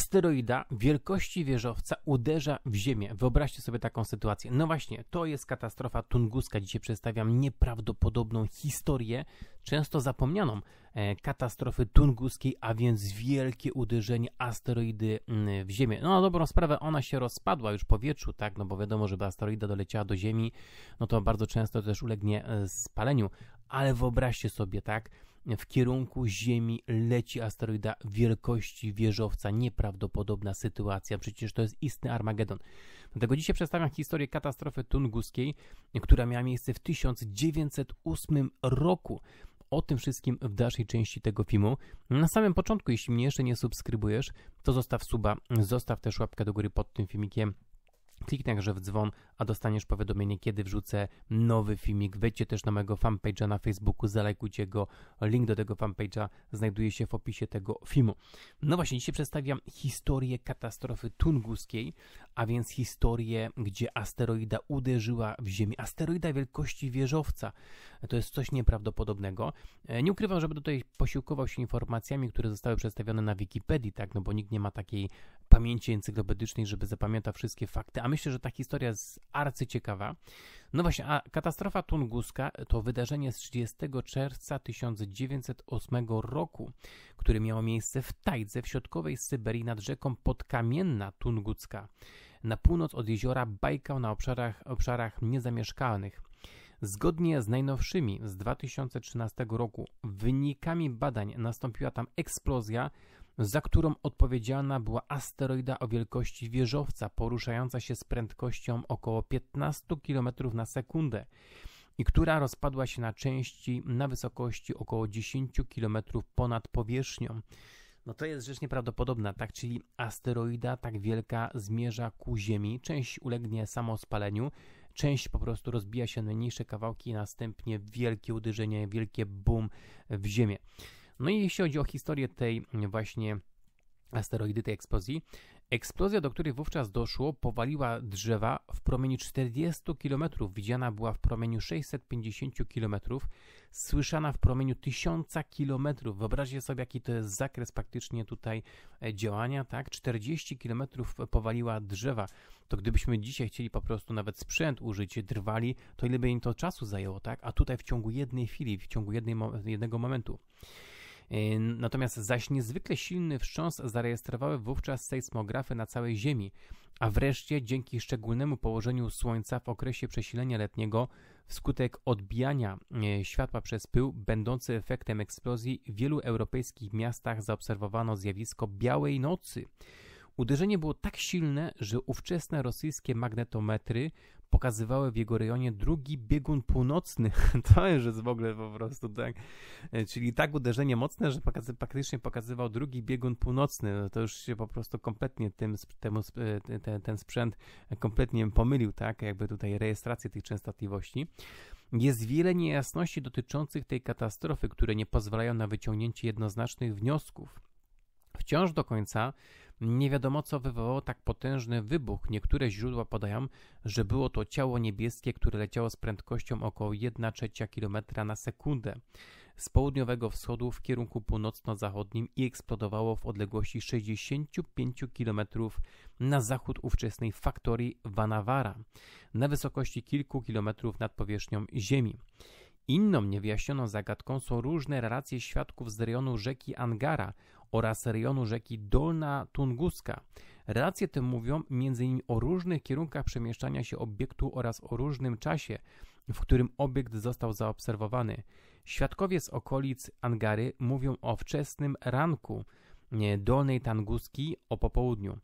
asteroida wielkości wieżowca uderza w Ziemię. Wyobraźcie sobie taką sytuację. No właśnie, to jest katastrofa tunguska. Dzisiaj przedstawiam nieprawdopodobną historię, często zapomnianą, e, katastrofy tunguskiej, a więc wielkie uderzenie asteroidy mm, w Ziemię. No na dobrą sprawę, ona się rozpadła już w powietrzu, tak? No bo wiadomo, żeby asteroida doleciała do Ziemi, no to bardzo często też ulegnie e, spaleniu. Ale wyobraźcie sobie, tak? W kierunku Ziemi leci asteroida wielkości wieżowca. Nieprawdopodobna sytuacja, przecież to jest istny Armagedon. Dlatego dzisiaj przedstawiam historię katastrofy tunguskiej, która miała miejsce w 1908 roku o tym wszystkim w dalszej części tego filmu. Na samym początku, jeśli mnie jeszcze nie subskrybujesz, to zostaw suba, zostaw też łapkę do góry pod tym filmikiem. Kliknij także w dzwon, a dostaniesz powiadomienie, kiedy wrzucę nowy filmik. Wejdźcie też na mojego fanpage'a na Facebooku, zalajkujcie go. Link do tego fanpage'a znajduje się w opisie tego filmu. No właśnie, dzisiaj przedstawiam historię katastrofy tunguskiej, a więc historię, gdzie asteroida uderzyła w Ziemię. Asteroida wielkości wieżowca. To jest coś nieprawdopodobnego. E, nie ukrywam, żeby tutaj posiłkował się informacjami, które zostały przedstawione na Wikipedii, tak, no bo nikt nie ma takiej pamięci encyklopedycznej, żeby zapamiętać wszystkie fakty, a myślę, że ta historia jest arcyciekawa. No właśnie, a katastrofa tunguska to wydarzenie z 30 czerwca 1908 roku, które miało miejsce w Tajdze w środkowej Syberii nad rzeką Podkamienna Tunguska na północ od jeziora Bajkał na obszarach, obszarach niezamieszkalnych. Zgodnie z najnowszymi z 2013 roku wynikami badań nastąpiła tam eksplozja, za którą odpowiedzialna była asteroida o wielkości wieżowca poruszająca się z prędkością około 15 km na sekundę i która rozpadła się na części na wysokości około 10 km ponad powierzchnią. No to jest rzecz nieprawdopodobna, tak? Czyli asteroida tak wielka zmierza ku Ziemi, część ulegnie samospaleniu, część po prostu rozbija się na mniejsze kawałki i następnie wielkie uderzenie, wielkie boom w Ziemię. No i jeśli chodzi o historię tej właśnie asteroidy, tej eksplozji, Eksplozja, do której wówczas doszło, powaliła drzewa w promieniu 40 km, widziana była w promieniu 650 km, słyszana w promieniu 1000 km. Wyobraźcie sobie, jaki to jest zakres praktycznie tutaj e, działania, tak? 40 km powaliła drzewa. To gdybyśmy dzisiaj chcieli po prostu nawet sprzęt użyć, drwali, to ile by im to czasu zajęło, tak? A tutaj w ciągu jednej chwili, w ciągu jednej, jednego momentu. E, natomiast zaś niezwykle silny wstrząs zarejestrowały wówczas sejsmografy na całej Ziemi, a wreszcie dzięki szczególnemu położeniu Słońca w okresie przesilenia letniego wskutek odbijania e, światła przez pył będący efektem eksplozji w wielu europejskich miastach zaobserwowano zjawisko białej nocy. Uderzenie było tak silne, że ówczesne rosyjskie magnetometry pokazywały w jego rejonie drugi biegun północny. To już jest w ogóle po prostu tak. E, czyli tak uderzenie mocne, że pokazy, praktycznie pokazywał drugi biegun północny. No to już się po prostu kompletnie tym, temu, e, ten, ten sprzęt kompletnie pomylił, tak? Jakby tutaj rejestrację tych częstotliwości. Jest wiele niejasności dotyczących tej katastrofy, które nie pozwalają na wyciągnięcie jednoznacznych wniosków. Wciąż do końca nie wiadomo, co wywołało tak potężny wybuch. Niektóre źródła podają, że było to ciało niebieskie, które leciało z prędkością około 1 trzecia kilometra na sekundę z południowego wschodu w kierunku północno-zachodnim i eksplodowało w odległości 65 km na zachód ówczesnej faktorii Vanavara, na wysokości kilku kilometrów nad powierzchnią Ziemi. Inną niewyjaśnioną zagadką są różne relacje świadków z rejonu rzeki Angara oraz rejonu rzeki Dolna Tunguska. Relacje te mówią m.in. o różnych kierunkach przemieszczania się obiektu oraz o różnym czasie, w którym obiekt został zaobserwowany. Świadkowie z okolic Angary mówią o wczesnym ranku Dolnej Tunguski o popołudniu.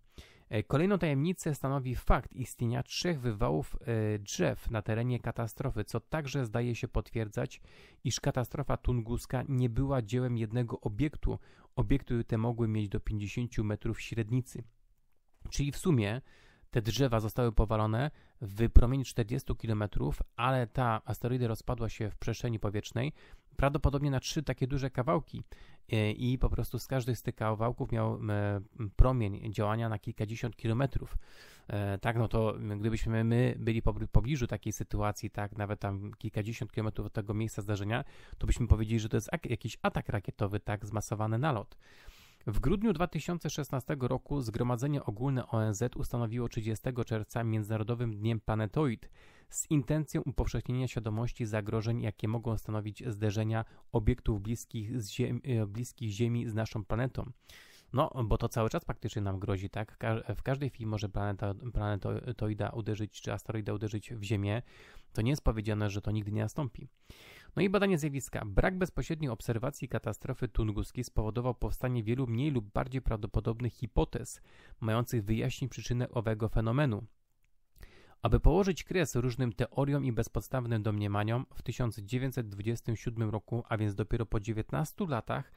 E, kolejną tajemnicę stanowi fakt istnienia trzech wywałów e, drzew na terenie katastrofy, co także zdaje się potwierdzać, iż katastrofa tunguska nie była dziełem jednego obiektu. Obiekty te mogły mieć do 50 metrów średnicy. Czyli w sumie te drzewa zostały powalone w promieniu 40 km, ale ta asteroida rozpadła się w przestrzeni powietrznej, prawdopodobnie na trzy takie duże kawałki e, i po prostu z każdych z tych kawałków miał e, promień działania na kilkadziesiąt kilometrów. E, tak, no to gdybyśmy my byli w pobliżu takiej sytuacji, tak, nawet tam kilkadziesiąt kilometrów od tego miejsca zdarzenia, to byśmy powiedzieli, że to jest jakiś atak rakietowy, tak, zmasowany nalot. W grudniu 2016 roku Zgromadzenie Ogólne ONZ ustanowiło 30 czerwca Międzynarodowym Dniem Planetoid z intencją upowszechnienia świadomości zagrożeń, jakie mogą stanowić zderzenia obiektów bliskich, z ziemi, e, bliskich Ziemi z naszą planetą. No, bo to cały czas praktycznie nam grozi, tak? W każdej chwili może planeta, planetoida uderzyć, czy asteroida uderzyć w Ziemię. To nie jest powiedziane, że to nigdy nie nastąpi. No i badanie zjawiska. Brak bezpośredniej obserwacji katastrofy tunguskiej spowodował powstanie wielu mniej lub bardziej prawdopodobnych hipotez mających wyjaśnić przyczynę owego fenomenu. Aby położyć kres różnym teoriom i bezpodstawnym domniemaniom, w 1927 roku, a więc dopiero po 19 latach,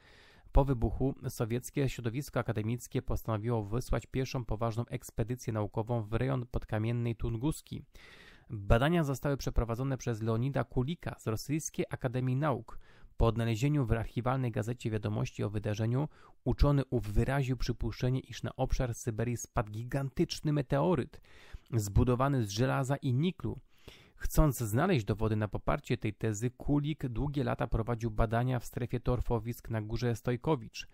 po wybuchu sowieckie środowisko akademickie postanowiło wysłać pierwszą poważną ekspedycję naukową w rejon podkamiennej Tunguski. Badania zostały przeprowadzone przez Leonida Kulika z Rosyjskiej Akademii Nauk. Po odnalezieniu w archiwalnej gazecie wiadomości o wydarzeniu, uczony ów wyraził przypuszczenie, iż na obszar Syberii spadł gigantyczny meteoryt zbudowany z żelaza i niklu. Chcąc znaleźć dowody na poparcie tej tezy, Kulik długie lata prowadził badania w strefie torfowisk na górze Stojkowicz.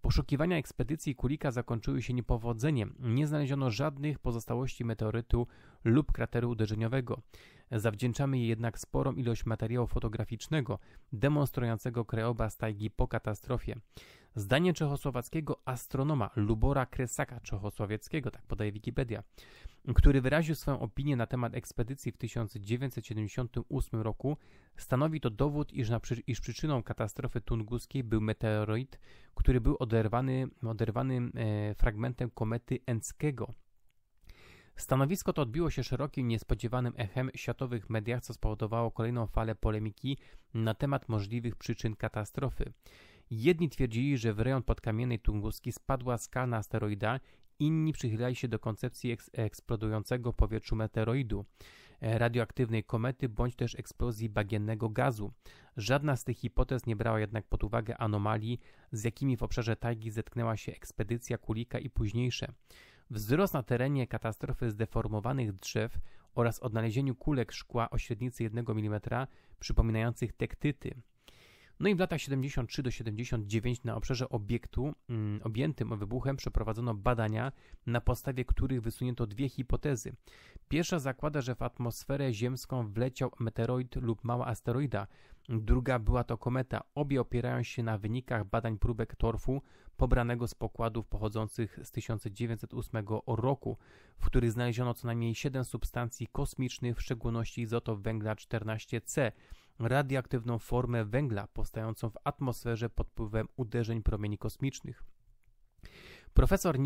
Poszukiwania ekspedycji Kulika zakończyły się niepowodzeniem. Nie znaleziono żadnych pozostałości meteorytu lub krateru uderzeniowego. Zawdzięczamy je jednak sporą ilość materiału fotograficznego demonstrującego krajobraz tajgi po katastrofie. Zdanie czechosłowackiego astronoma Lubora Kresaka Czechosłowieckiego, tak podaje Wikipedia, który wyraził swoją opinię na temat ekspedycji w 1978 roku, stanowi to dowód, iż, na, iż przyczyną katastrofy tunguskiej był meteoroid który był oderwany, oderwany e, fragmentem komety Enckiego. Stanowisko to odbiło się szerokim, niespodziewanym echem w światowych mediach, co spowodowało kolejną falę polemiki na temat możliwych przyczyn katastrofy. Jedni twierdzili, że w rejon podkamiennej Tunguski spadła skalna asteroida, inni przychylali się do koncepcji eks eksplodującego powietrzu meteoroidu. E, radioaktywnej komety bądź też eksplozji bagiennego gazu. Żadna z tych hipotez nie brała jednak pod uwagę anomalii, z jakimi w obszarze tajgi zetknęła się ekspedycja Kulika i późniejsze. Wzrost na terenie katastrofy zdeformowanych drzew oraz odnalezieniu kulek szkła o średnicy 1 mm przypominających tektyty no i w latach 73 do 79 na obszarze obiektu mm, objętym wybuchem przeprowadzono badania, na podstawie których wysunięto dwie hipotezy. Pierwsza zakłada, że w atmosferę ziemską wleciał meteoroid lub mała asteroida. Druga była to kometa. Obie opierają się na wynikach badań próbek torfu pobranego z pokładów pochodzących z 1908 roku, w których znaleziono co najmniej 7 substancji kosmicznych, w szczególności izotop węgla 14C radioaktywną formę węgla powstającą w atmosferze pod wpływem uderzeń promieni kosmicznych. Profesor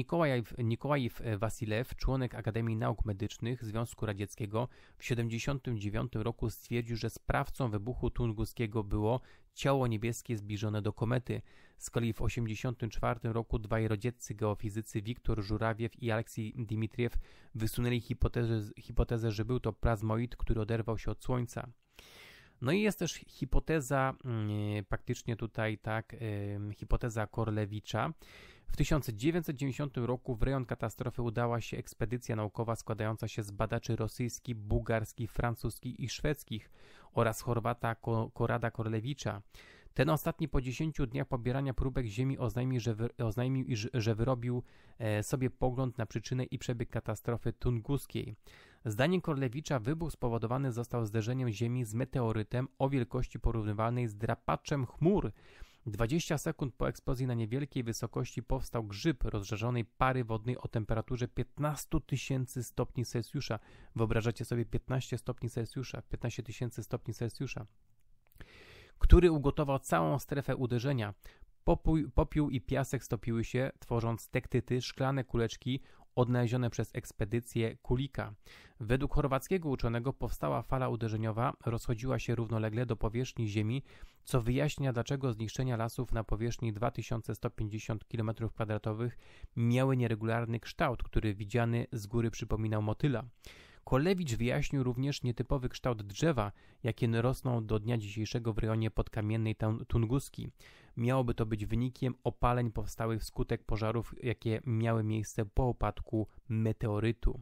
Nikołajew, Wasilew, członek Akademii Nauk Medycznych Związku Radzieckiego, w 1979 roku stwierdził, że sprawcą wybuchu tunguskiego było ciało niebieskie zbliżone do komety. Z kolei w 1984 roku dwaj rodzieccy geofizycy Wiktor Żurawiew i Aleksiej Dimitriew wysunęli hipotezę, hipotezę, że był to plazmoid, który oderwał się od Słońca. No i jest też hipoteza, praktycznie mm, e, tutaj tak, e, hipoteza Korlewicza. W 1990 roku w rejon katastrofy udała się ekspedycja naukowa składająca się z badaczy rosyjskich, bułgarskich, francuskich i szwedzkich oraz Chorwata Korada Korlewicza. Ten ostatni po 10 dniach pobierania próbek ziemi oznajmił, że, wy, oznajmił, że wyrobił e, sobie pogląd na przyczynę i przebieg katastrofy tunguskiej. Zdaniem Korlewicza wybuch spowodowany został zderzeniem Ziemi z meteorytem o wielkości porównywalnej z drapaczem chmur. 20 sekund po eksplozji na niewielkiej wysokości powstał grzyb rozżarzonej pary wodnej o temperaturze 15 tysięcy stopni Celsjusza. Wyobrażacie sobie 15 stopni Celsjusza, 15 tysięcy stopni Celsjusza, który ugotował całą strefę uderzenia. Popój, popiół i piasek stopiły się, tworząc tektyty, szklane kuleczki odnalezione przez ekspedycję Kulika. Według chorwackiego uczonego powstała fala uderzeniowa, rozchodziła się równolegle do powierzchni Ziemi, co wyjaśnia dlaczego zniszczenia lasów na powierzchni 2150 km2 miały nieregularny kształt, który widziany z góry przypominał motyla. Kolewicz wyjaśnił również nietypowy kształt drzewa, jakie rosną do dnia dzisiejszego w rejonie podkamiennej Tunguski miałoby to być wynikiem opaleń powstałych wskutek pożarów, jakie miały miejsce po opadku meteorytu.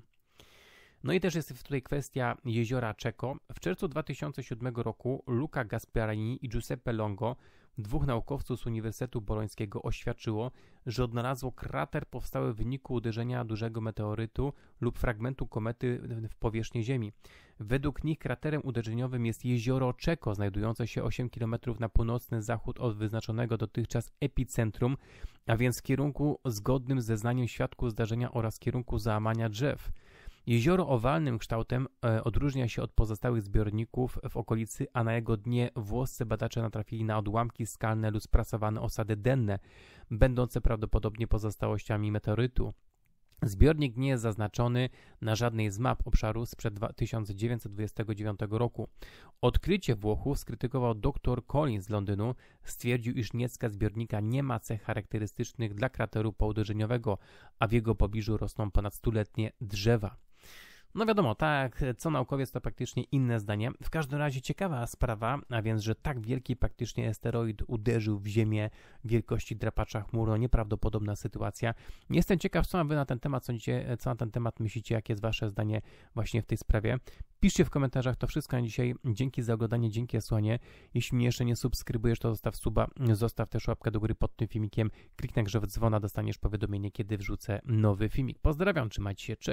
No i też jest tutaj kwestia jeziora Czeko. W czerwcu 2007 roku Luca Gasparini i Giuseppe Longo dwóch naukowców z Uniwersytetu Bolońskiego oświadczyło, że odnalazło krater powstały w wyniku uderzenia dużego meteorytu lub fragmentu komety w powierzchnię Ziemi. Według nich kraterem uderzeniowym jest jezioro Czeko, znajdujące się 8 km na północny zachód od wyznaczonego dotychczas epicentrum, a więc w kierunku zgodnym ze znaniem świadków zdarzenia oraz kierunku załamania drzew. Jezioro owalnym kształtem e, odróżnia się od pozostałych zbiorników w okolicy, a na jego dnie włoscy badacze natrafili na odłamki skalne lub sprasowane osady denne, będące prawdopodobnie pozostałościami meteorytu. Zbiornik nie jest zaznaczony na żadnej z map obszaru sprzed 1929 roku. Odkrycie Włochów skrytykował dr Collins z Londynu. Stwierdził, iż niecka zbiornika nie ma cech charakterystycznych dla krateru południowego, a w jego pobliżu rosną ponad stuletnie drzewa. No wiadomo, tak, co naukowiec to praktycznie inne zdanie. W każdym razie ciekawa sprawa, a więc, że tak wielki praktycznie asteroid uderzył w Ziemię wielkości drapacza chmuro, nieprawdopodobna sytuacja. Jestem ciekaw, co wy na ten temat sądzicie, co na ten temat myślicie, jakie jest wasze zdanie właśnie w tej sprawie. Piszcie w komentarzach, to wszystko na dzisiaj. Dzięki za oglądanie, dzięki słanie. Jeśli mnie jeszcze nie subskrybujesz, to zostaw suba, zostaw też łapkę do góry pod tym filmikiem, kliknij grzew dzwona, dostaniesz powiadomienie, kiedy wrzucę nowy filmik. Pozdrawiam, trzymajcie się, cześć.